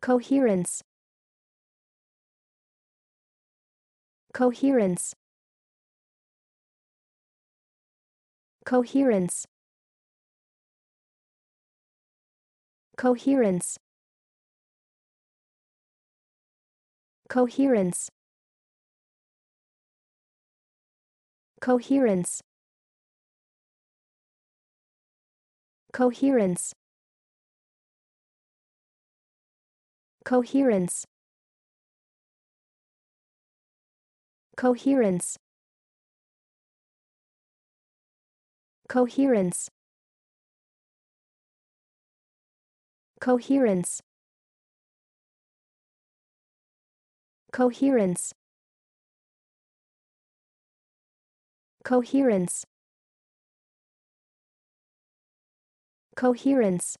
coherence coherence coherence coherence coherence coherence coherence coherence coherence coherence coherence coherence coherence coherence